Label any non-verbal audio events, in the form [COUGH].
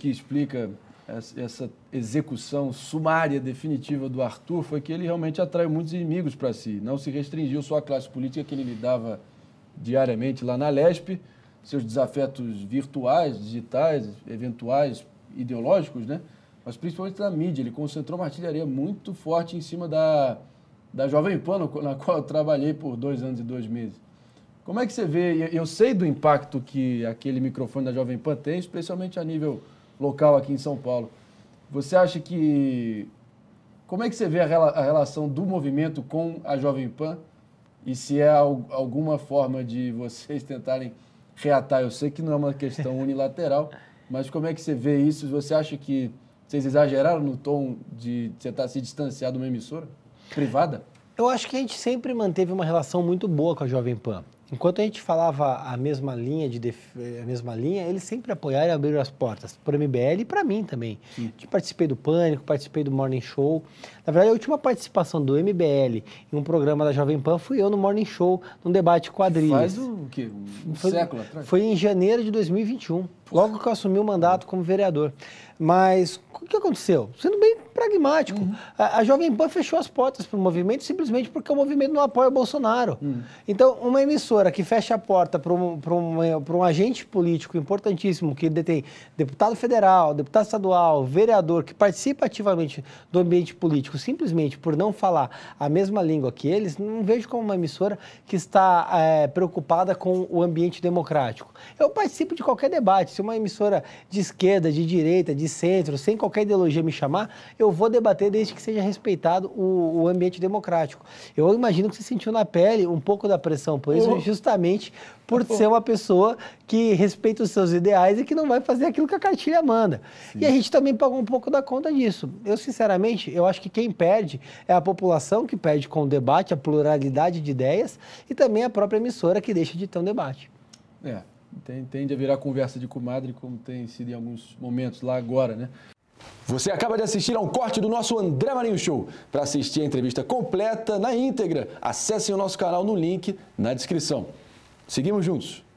que explica essa execução sumária definitiva do Arthur foi que ele realmente atraiu muitos inimigos para si. Não se restringiu só à classe política que ele lidava diariamente lá na Lespe, seus desafetos virtuais, digitais, eventuais, ideológicos, né? mas principalmente na mídia. Ele concentrou uma artilharia muito forte em cima da, da Jovem Pan, na qual eu trabalhei por dois anos e dois meses. Como é que você vê? Eu sei do impacto que aquele microfone da Jovem Pan tem, especialmente a nível local aqui em São Paulo. Você acha que. Como é que você vê a relação do movimento com a Jovem Pan? E se é alguma forma de [LAUGHS] vocês tentarem reatar? Eu sei que não é uma questão unilateral, mas como é que você vê isso? Você acha que vocês exageraram no tom de tentar tá se distanciar de uma emissora privada? Eu acho que a gente sempre manteve uma relação muito boa com a Jovem Pan enquanto a gente falava a mesma linha, de def... a mesma linha eles sempre apoiaram e abriram as portas para o MBL e para mim também. Sim. Eu tipo, participei do Pânico, participei do Morning Show. Na verdade, a última participação do MBL em um programa da Jovem Pan fui eu no Morning Show, num debate quadrilhas. Faz o quê? Um foi, século atrás? Foi em janeiro de 2021, logo que eu assumi o mandato como vereador. Mas o que aconteceu? Sendo bem pragmático. Uhum. A, a, Jovem Pan fechou as portas para o movimento simplesmente porque o movimento não apoia o Bolsonaro. Uhum. Então, uma emissora que fecha a porta para um, um, um agente político importantíssimo que detém deputado federal, deputado estadual, vereador, que participa ativamente do ambiente político simplesmente por não falar a mesma língua que eles, não vejo como uma emissora que está é, preocupada com o ambiente democrático. Eu participo de qualquer debate. Se uma emissora de esquerda, de direita, de centro, sem qualquer ideologia me chamar, eu eu vou debater desde que seja respeitado o, o ambiente democrático. Eu imagino que você sentiu na pele um pouco da pressão por isso, uhum. justamente por uhum. ser uma pessoa que respeita os seus ideais e que não vai fazer aquilo que a cartilha manda. Sim. E a gente também pagou um pouco da conta disso. Eu, sinceramente, eu acho que quem perde é a população que perde com o debate, a pluralidade de ideias e também a própria emissora que deixa de ter um debate. É, tende a virar conversa de comadre, como tem sido em alguns momentos lá agora, né? Você acaba de assistir a um corte do nosso André Marinho Show. Para assistir a entrevista completa na íntegra, acessem o nosso canal no link na descrição. Seguimos juntos.